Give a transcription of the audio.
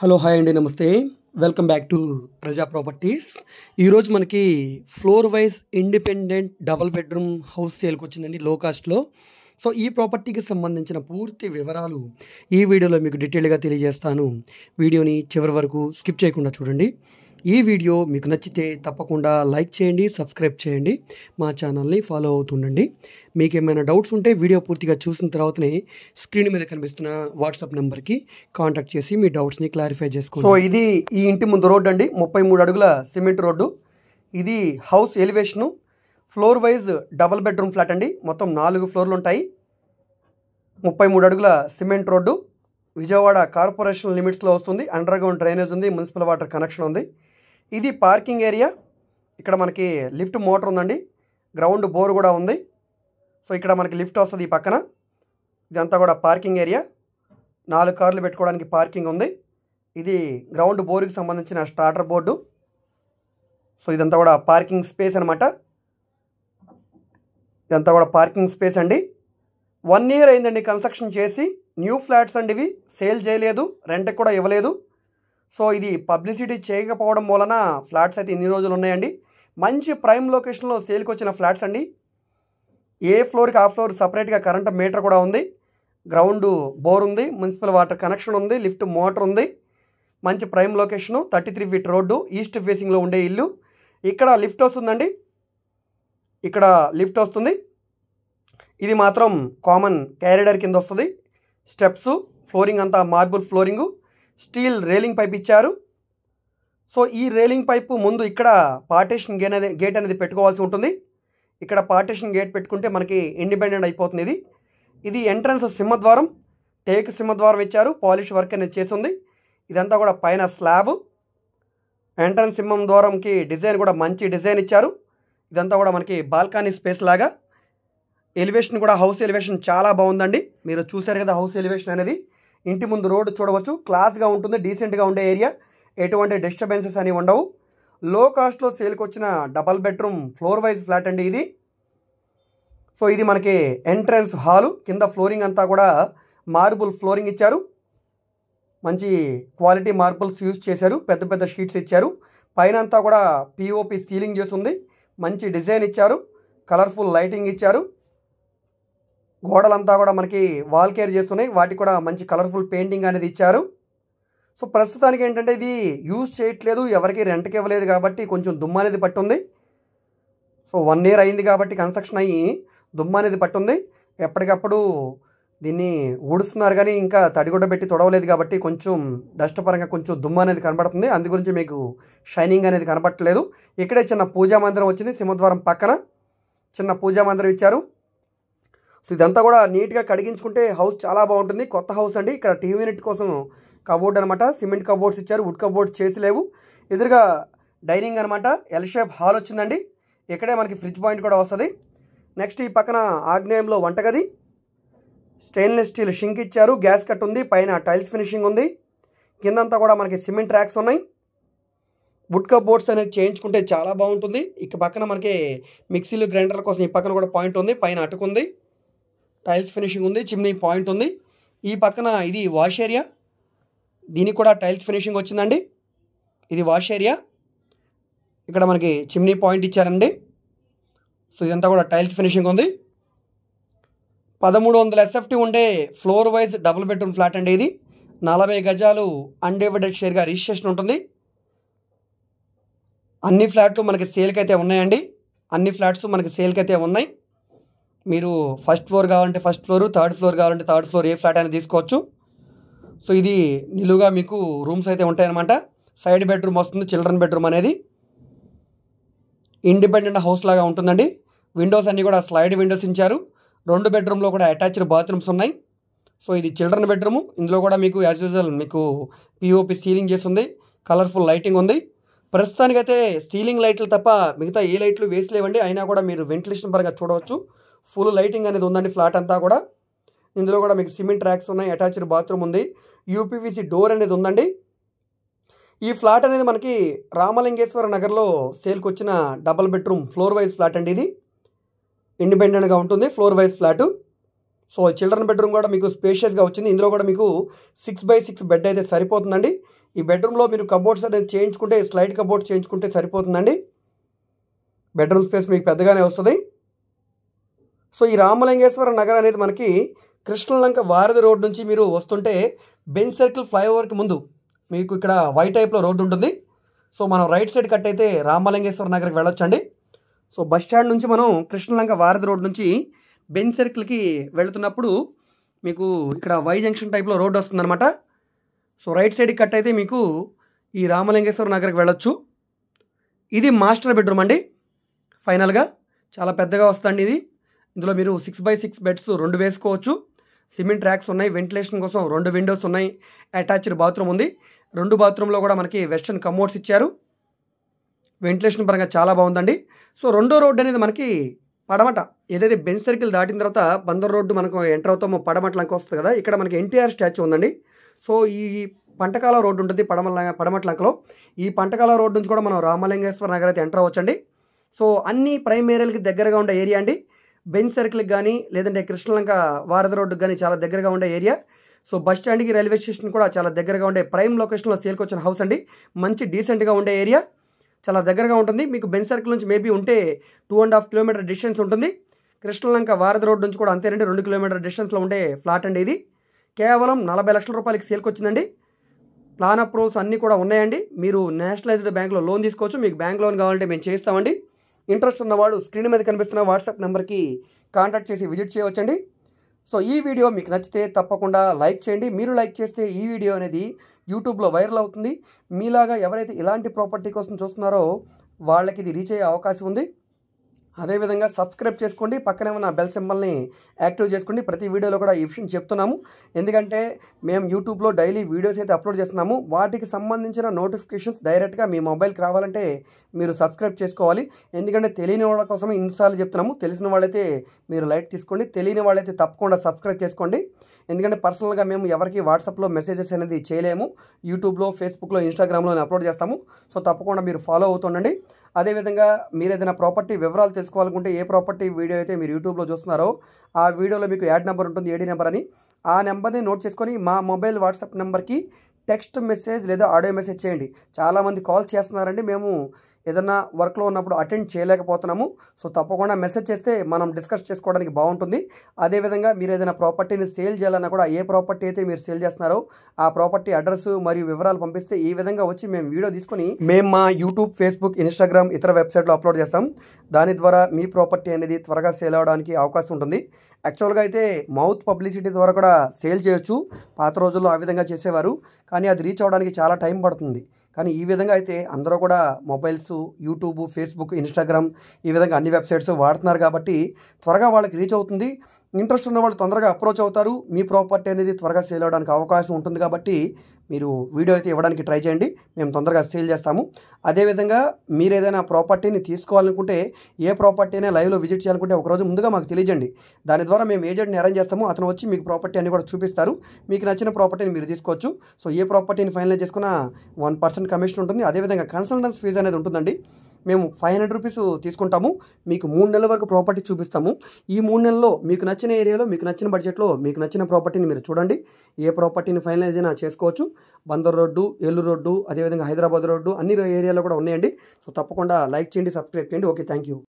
hello hi అండి నమస్తే welcome back to Praja properties ఈరోజు మనకి floor wise independent double bedroom house సేల్కి వచ్చిందండి లో కాస్ట్లో సో ఈ ప్రాపర్టీకి సంబంధించిన పూర్తి వివరాలు ఈ వీడియోలో మీకు డీటెయిల్గా తెలియజేస్తాను వీడియోని చివరి వరకు స్కిప్ చేయకుండా చూడండి ఈ వీడియో మీకు నచ్చితే తప్పకుండా లైక్ చేయండి సబ్స్క్రైబ్ చేయండి మా ఛానల్ని ఫాలో అవుతుండండి మీకు ఏమైనా డౌట్స్ ఉంటే వీడియో పూర్తిగా చూసిన తర్వాతనే స్క్రీన్ మీద కనిపిస్తున్న వాట్సాప్ నెంబర్కి కాంటాక్ట్ చేసి మీ డౌట్స్ని క్లారిఫై చేసుకోండి సో ఇది ఈ ఇంటి ముందు రోడ్డు అండి ముప్పై మూడు అడుగుల సిమెంట్ రోడ్డు ఇది house elevation floor wise double bedroom flat అండి మొత్తం నాలుగు ఫ్లోర్లు ఉంటాయి ముప్పై మూడు అడుగుల సిమెంట్ రోడ్డు విజయవాడ కార్పొరేషన్ లిమిట్స్లో వస్తుంది అండర్ డ్రైనేజ్ ఉంది మున్సిపల్ వాటర్ కనెక్షన్ ఉంది ఇది పార్కింగ్ ఏరియా ఇక్కడ మనకి లిఫ్ట్ మోటర్ ఉందండి గ్రౌండ్ బోర్ కూడా ఉంది సో ఇక్కడ మనకి లిఫ్ట్ వస్తుంది ఈ పక్కన ఇదంతా కూడా పార్కింగ్ ఏరియా నాలుగు కార్లు పెట్టుకోవడానికి పార్కింగ్ ఉంది ఇది గ్రౌండ్ బోర్కి సంబంధించిన స్టార్టర్ బోర్డు సో ఇదంతా కూడా పార్కింగ్ స్పేస్ అనమాట ఇదంతా కూడా పార్కింగ్ స్పేస్ అండి వన్ ఇయర్ అయిందండి కన్స్ట్రక్షన్ చేసి న్యూ ఫ్లాట్స్ అండి ఇవి సేల్ చేయలేదు రెంట్కి కూడా ఇవ్వలేదు సో ఇది పబ్లిసిటీ చేయకపోవడం వలన ఫ్లాట్స్ అయితే ఇన్ని రోజులు ఉన్నాయండి మంచి ప్రైమ్ లొకేషన్లో సేల్కి వచ్చిన ఫ్లాట్స్ అండి ఏ ఫ్లోర్కి ఆ ఫ్లోర్ సపరేట్గా కరెంట్ మీటర్ కూడా ఉంది గ్రౌండ్ బోర్ ఉంది మున్సిపల్ వాటర్ కనెక్షన్ ఉంది లిఫ్ట్ మోటర్ ఉంది మంచి prime location thirty three feet road east ఫేసింగ్లో ఉండే ఇల్లు ఇక్కడ లిఫ్ట్ వస్తుందండి ఇక్కడ లిఫ్ట్ వస్తుంది ఇది మాత్రం కామన్ క్యారిడర్ కింద వస్తుంది స్టెప్స్ ఫ్లోరింగ్ అంతా marble flooring steel railing pipe ఇచ్చారు సో ఈ రేలింగ్ పైపు ముందు ఇక్కడ పార్టీషన్ గేట్ అనేది గేట్ అనేది పెట్టుకోవాల్సి ఉంటుంది ఇక్కడ పార్టీషన్ గేట్ పెట్టుకుంటే మనకి ఇండిపెండెంట్ అయిపోతుంది ఇది ఇది ఎంట్రన్స్ సింహద్వారం టేక్ సింహద్వారం ఇచ్చారు పాలిష్ వర్క్ అనేది చేసింది ఇదంతా కూడా పైన స్లాబ్ ఎంట్రన్స్ సింహం ద్వారంకి డిజైన్ కూడా మంచి డిజైన్ ఇచ్చారు ఇదంతా కూడా మనకి బాల్కనీ స్పేస్ లాగా ఎలివేషన్ కూడా హౌస్ ఎలివేషన్ చాలా బాగుందండి మీరు చూశారు కదా హౌస్ ఎలివేషన్ అనేది ఇంటి ముందు రోడ్డు చూడవచ్చు క్లాస్గా ఉంటుంది డీసెంట్గా ఉండే ఏరియా ఎటువంటి డిస్టర్బెన్సెస్ అని ఉండవు లో కాస్ట్లో సేల్కి వచ్చిన double bedroom floor wise flat అండి ఇది సో ఇది మనకి ఎంట్రన్స్ హాలు కింద ఫ్లోరింగ్ అంతా కూడా మార్బుల్ ఫ్లోరింగ్ ఇచ్చారు మంచి క్వాలిటీ మార్బుల్స్ యూజ్ చేశారు పెద్ద పెద్ద షీట్స్ ఇచ్చారు పైన అంతా కూడా పిఓపి సీలింగ్ చేసి ఉంది మంచి డిజైన్ ఇచ్చారు కలర్ఫుల్ లైటింగ్ ఇచ్చారు గోడలంతా కూడా మనకి వాల్ కేర్ చేస్తున్నాయి వాటికి కూడా మంచి కలర్ఫుల్ పెయింటింగ్ అనేది ఇచ్చారు సో ప్రస్తుతానికి ఏంటంటే ఇది యూజ్ చేయట్లేదు ఎవరికి రెంట్కి ఇవ్వలేదు కాబట్టి కొంచెం దుమ్ము అనేది పట్టుంది సో వన్ ఇయర్ అయింది కాబట్టి కన్స్ట్రక్షన్ అయ్యి దుమ్ము అనేది పట్టుంది ఎప్పటికప్పుడు దీన్ని ఊడుస్తున్నారు కానీ ఇంకా తడిగుడ్డ పెట్టి తొడవలేదు కాబట్టి కొంచెం డస్ట్ పరంగా కొంచెం దుమ్ము అనేది కనబడుతుంది అందు గురించి మీకు షైనింగ్ అనేది కనబడట్లేదు ఇక్కడే చిన్న పూజా మందిరం వచ్చింది సింహద్వారం పక్కన చిన్న పూజా మందిరం ఇచ్చారు సో ఇదంతా కూడా నీట్గా కడిగించుకుంటే హౌస్ చాలా బాగుంటుంది కొత్త హౌస్ అండి ఇక్కడ టీవీ యూనిట్ కోసం కబోర్డ్ అనమాట సిమెంట్ కబోర్డ్స్ ఇచ్చారు వుడ్ కబోర్డ్స్ చేసి లేవు ఎదురుగా డైనింగ్ అనమాట ఎల్ షేప్ హాల్ వచ్చిందండి ఇక్కడే మనకి ఫ్రిడ్జ్ పాయింట్ కూడా వస్తుంది నెక్స్ట్ ఈ పక్కన ఆగ్నేయంలో వంటగది స్టెయిన్లెస్ స్టీల్ షింక్ ఇచ్చారు గ్యాస్ కట్ ఉంది పైన టైల్స్ ఫినిషింగ్ ఉంది కిందంతా కూడా మనకి సిమెంట్ ర్యాక్స్ ఉన్నాయి వుడ్కా బోర్డ్స్ అనేది చేయించుకుంటే చాలా బాగుంటుంది ఇక పక్కన మనకి మిక్సీలు గ్రైండర్ల కోసం ఈ పక్కన కూడా పాయింట్ ఉంది పైన అటుకుంది టైల్స్ ఫినిషింగ్ ఉంది చిమ్నీ పాయింట్ ఉంది ఈ పక్కన ఇది వాష్ ఏరియా దీనికి కూడా టైల్స్ ఫినిషింగ్ వచ్చిందండి ఇది వాష్ ఏరియా ఇక్కడ మనకి చిమ్నీ పాయింట్ ఇచ్చారండి సో ఇదంతా కూడా టైల్స్ ఫినిషింగ్ ఉంది పదమూడు వందల ఎస్ఎఫ్టీ ఉండే floor wise double bedroom flat అండి ఇది నలభై గజాలు అన్డివైడెడ్ షేర్గా రిజిస్ట్రేషన్ ఉంటుంది అన్ని ఫ్లాట్లు మనకి సేల్కి అయితే ఉన్నాయండి అన్ని ఫ్లాట్స్ మనకి సేల్కి అయితే ఉన్నాయి మీరు ఫస్ట్ ఫ్లోర్ కావాలంటే ఫస్ట్ ఫ్లోర్ థర్డ్ ఫ్లోర్ కావాలంటే థర్డ్ ఫ్లోర్ ఏ ఫ్లాట్ అయినా తీసుకోవచ్చు సో ఇది నిలువుగా మీకు రూమ్స్ అయితే ఉంటాయన్నమాట సైడ్ బెడ్రూమ్ వస్తుంది చిల్డ్రన్ బెడ్రూమ్ అనేది ఇండిపెండెంట్ హౌస్ లాగా ఉంటుందండి విండోస్ అన్నీ కూడా స్లైడ్ విండోస్ ఇచ్చారు రెండు బెడ్రూమ్లో కూడా అటాచ్డ్ బాత్రూమ్స్ ఉన్నాయి సో ఇది చిల్డ్రన్ బెడ్రూమ్ ఇందులో కూడా మీకు యాజ్ యూజువల్ మీకు పిఓపి సీలింగ్ చేస్తుంది కలర్ఫుల్ లైటింగ్ ఉంది ప్రస్తుతానికైతే సీలింగ్ లైట్లు తప్ప మిగతా ఏ లైట్లు వేసలేవండి అయినా కూడా మీరు వెంటిలేషన్ పరంగా చూడవచ్చు ఫుల్ లైటింగ్ అనేది ఉందండి ఫ్లాట్ అంతా కూడా ఇందులో కూడా మీకు సిమెంట్ ట్రాక్స్ ఉన్నాయి అటాచ్డ్ బాత్రూమ్ ఉంది యూపీవీసీ డోర్ అనేది ఉందండి ఈ ఫ్లాట్ అనేది మనకి రామలింగేశ్వర నగర్లో సేల్కి వచ్చిన double bedroom floor wise flat అండి ఇది ఇండిపెండెంట్గా ఉంటుంది floor wise flat so children bedroom కూడా మీకు స్పేషియస్గా వచ్చింది ఇందులో కూడా మీకు సిక్స్ బై సిక్స్ బెడ్ అయితే సరిపోతుందండి ఈ బెడ్రూమ్లో మీరు కబోర్డ్స్ అనేది చేయించుకుంటే స్లైడ్ కబోర్డ్ చేయించుకుంటే సరిపోతుందండి బెడ్రూమ్ స్పేస్ మీకు పెద్దగానే వస్తుంది సో ఈ రామలింగేశ్వర నగర్ అనేది మనకి కృష్ణలంక వారధి రోడ్ నుంచి మీరు వస్తుంటే బెన్ సర్కిల్ ఫ్లైఓవర్కి ముందు మీకు ఇక్కడ వై టైప్లో రోడ్డు ఉంటుంది సో మనం రైట్ సైడ్ కట్ అయితే రామలింగేశ్వర నగర్కి వెళ్ళొచ్చండి సో బస్ స్టాండ్ నుంచి మనం కృష్ణలంక వారధి రోడ్ నుంచి బెన్ సర్కిల్కి వెళుతున్నప్పుడు మీకు ఇక్కడ వై జంక్షన్ టైప్లో రోడ్డు వస్తుందన్నమాట సో రైట్ సైడ్కి కట్ అయితే మీకు ఈ రామలింగేశ్వర నగర్కి వెళ్ళొచ్చు ఇది మాస్టర్ బెడ్రూమ్ అండి ఫైనల్గా చాలా పెద్దగా వస్తుంది ఇది ఇందులో మీరు సిక్స్ బై సిక్స్ బెడ్స్ రెండు వేసుకోవచ్చు సిమెంట్ ర్యాక్స్ ఉన్నాయి వెంటిలేషన్ కోసం రెండు విండోస్ ఉన్నాయి అటాచ్డ్ బాత్రూమ్ ఉంది రెండు బాత్రూంలో కూడా మనకి వెస్టర్న్ కమోడ్స్ ఇచ్చారు వెంటిలేషన్ పరంగా చాలా బాగుందండి సో రెండో రోడ్డు అనేది మనకి పడమట ఏదైతే బెంచ్ సర్కిల్ దాటిన తర్వాత బందర్ రోడ్డు మనకు ఎంటర్ అవుతామో పడమటలంక వస్తుంది కదా ఇక్కడ మనకి ఎన్టీఆర్ స్టాచ్యూ ఉందండి సో ఈ పంటకాల రోడ్డు ఉంటుంది పడమల పడమట్లంకలో ఈ పంటకాల రోడ్డు నుంచి కూడా మనం రామలింగేశ్వర నగర్ అయితే ఎంటర్ అవ్వచ్చండి సో అన్ని ప్రైమ్ ఏరియాలకి దగ్గరగా ఉండే ఏరియా అండి బెంచ్ సర్కిల్కి కానీ లేదంటే కృష్ణలంక వారద రోడ్డుకి కానీ చాలా దగ్గరగా ఉండే ఏరియా సో బస్ స్టాండ్కి రైల్వే స్టేషన్ కూడా చాలా దగ్గరగా ఉండే ప్రైమ్ లొకేషన్లో సేల్కి వచ్చిన హౌస్ అండి మంచి డీసెంట్గా ఉండే ఏరియా చాలా దగ్గరగా ఉంటుంది మీకు బెంచ్ సర్కిల్ నుంచి మేబీ ఉంటే two and half kilometre distance ఉంటుంది కృష్ణలంక వారద రోడ్ నుంచి కూడా అంతేనండి రెండు కిలోమీటర్ డిస్టెన్స్లో ఉండే ఫ్లాట్ అండి ఇది కేవలం నలభై లక్షల రూపాయలకి సేల్కి వచ్చిందండి ప్లాన్ అప్రూవల్స్ అన్నీ కూడా ఉన్నాయండి మీరు నేషనలైజ్డ్ బ్యాంక్లో లోన్ తీసుకోవచ్చు మీకు బ్యాంక్ లోన్ కావాలంటే మేము చేస్తామండి ఇంట్రెస్ట్ ఉన్నవాడు స్క్రీన్ మీద కనిపిస్తున్న వాట్సాప్ నెంబర్కి కాంటాక్ట్ చేసి విజిట్ చేయవచ్చండి సో ఈ వీడియో మీకు నచ్చితే తప్పకుండా లైక్ చేయండి మీరు లైక్ చేస్తే ఈ వీడియో అనేది యూట్యూబ్లో వైరల్ అవుతుంది మీలాగా ఎవరైతే ఇలాంటి ప్రాపర్టీ కోసం చూస్తున్నారో వాళ్ళకి ఇది రీచ్ అయ్యే అవకాశం ఉంది అదేవిధంగా సబ్స్క్రైబ్ చేసుకోండి పక్కనే ఉన్న బెల్ సింబల్ని యాక్టివ్ చేసుకోండి ప్రతి వీడియోలో కూడా ఈ విషయం చెప్తున్నాము ఎందుకంటే మేము యూట్యూబ్లో డైలీ వీడియోస్ అయితే అప్లోడ్ చేస్తున్నాము వాటికి సంబంధించిన నోటిఫికేషన్స్ డైరెక్ట్గా మీ మొబైల్కి రావాలంటే మీరు సబ్స్క్రైబ్ చేసుకోవాలి ఎందుకంటే తెలియని వాళ్ళ కోసమే ఇన్నిసార్లు చెప్తున్నాము తెలిసిన వాళ్ళైతే మీరు లైక్ తీసుకోండి తెలియని వాళ్ళైతే తప్పకుండా సబ్స్క్రైబ్ చేసుకోండి ఎందుకంటే పర్సనల్గా మేము ఎవరికి వాట్సాప్లో మెసేజెస్ అనేది చేయలేము యూట్యూబ్లో ఫేస్బుక్లో ఇన్స్టాగ్రామ్లో అప్లోడ్ చేస్తాము సో తప్పకుండా మీరు ఫాలో అవుతుండండి అదేవిధంగా మీరు ఏదైనా ప్రాపర్టీ వివరాలు తెలుసుకోవాలనుకుంటే ఏ ప్రాపర్టీ వీడియో అయితే మీరు యూట్యూబ్లో చూస్తున్నారో ఆ వీడియోలో మీకు యాడ్ నెంబర్ ఉంటుంది ఏడీ నెంబర్ అని ఆ నెంబర్ని నోట్ చేసుకొని మా మొబైల్ వాట్సాప్ నెంబర్కి టెక్స్ట్ మెసేజ్ లేదా ఆడియో మెసేజ్ చేయండి చాలామంది కాల్ చేస్తున్నారండి మేము ఏదైనా వర్క్లో ఉన్నప్పుడు అటెండ్ చేయలేకపోతున్నాము సో తప్పకుండా మెసేజ్ చేస్తే మనం డిస్కస్ చేసుకోవడానికి బాగుంటుంది అదేవిధంగా మీరు ఏదైనా ప్రాపర్టీని సేల్ చేయాలన్నా కూడా ఏ ప్రాపర్టీ అయితే మీరు సేల్ చేస్తున్నారో ఆ ప్రాపర్టీ అడ్రస్ మరియు వివరాలు పంపిస్తే ఈ విధంగా వచ్చి మేము వీడియో తీసుకొని మేము మా యూట్యూబ్ ఫేస్బుక్ ఇన్స్టాగ్రామ్ ఇతర వెబ్సైట్లో అప్లోడ్ చేస్తాం దాని ద్వారా మీ ప్రాపర్టీ అనేది త్వరగా సేల్ అవడానికి అవకాశం ఉంటుంది యాక్చువల్గా అయితే మౌత్ పబ్లిసిటీ ద్వారా కూడా సేల్ చేయొచ్చు పాత రోజుల్లో ఆ విధంగా చేసేవారు కానీ అది రీచ్ అవడానికి చాలా టైం పడుతుంది కానీ ఈ విధంగా అయితే అందరూ కూడా మొబైల్స్ యూట్యూబ్ ఫేస్బుక్ ఇన్స్టాగ్రామ్ ఈ విధంగా అన్ని వెబ్సైట్స్ వాడుతున్నారు కాబట్టి త్వరగా వాళ్ళకి రీచ్ అవుతుంది ఇంట్రెస్ట్ ఉన్న వాళ్ళు తొందరగా అప్రోచ్ అవుతారు మీ ప్రాపర్టీ అనేది త్వరగా సేల్ అవడానికి అవకాశం ఉంటుంది కాబట్టి మీరు వీడియో అయితే ఇవ్వడానికి ట్రై చేయండి మేము తొందరగా సేల్ చేస్తాము అదేవిధంగా మీరు ఏదైనా ప్రాపర్టీని తీసుకోవాలనుకుంటే ఏ ప్రాపర్టీ అయినా లైవ్లో విజిట్ చేయాలనుకుంటే ఒకరోజు ముందుగా మాకు తెలియజేయండి దాని ద్వారా మేము ఏజెంట్ని అరేంజ్ చేస్తాము అతను వచ్చి మీకు ప్రాపర్టీ అన్ని కూడా చూపిస్తారు మీకు నచ్చిన ప్రాపర్టీని మీరు తీసుకోవచ్చు సో ఏ ప్రాపర్టీని ఫైనలైజ్ చేసుకున్న వన్ పర్సెంట్ కమిషన్ ఉంటుంది అదేవిధంగా కన్సల్టెన్స్ ఫీజు అనేది ఉంటుందండి మేము ఫైవ్ హండ్రెడ్ రూపీస్ తీసుకుంటాము మీకు మూడు నెలల వరకు ప్రాపర్టీ చూపిస్తాము ఈ మూడు నెలల్లో మీకు నచ్చిన ఏరియాలో మీకు నచ్చిన బడ్జెట్లో మీకు నచ్చిన ప్రాపర్టీని మీరు చూడండి ఏ ప్రాపర్టీని ఫైనలైజ్ అయినా చేసుకోవచ్చు బందర్ రోడ్డు ఏలూరు రోడ్డు అదేవిధంగా హైదరాబాద్ రోడ్డు అన్ని ఏరియాలో కూడా ఉన్నాయండి సో తప్పకుండా లైక్ చేయండి సబ్స్క్రైబ్ చేయండి ఓకే థ్యాంక్ యూ